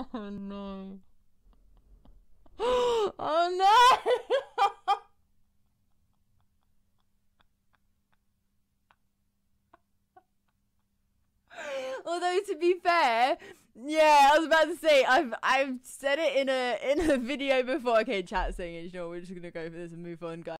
Oh no. Oh no! Although to be fair, yeah, I was about to say I've I've said it in a in a video before. Okay, chat saying it. Sure, we're just gonna go for this and move on, guys.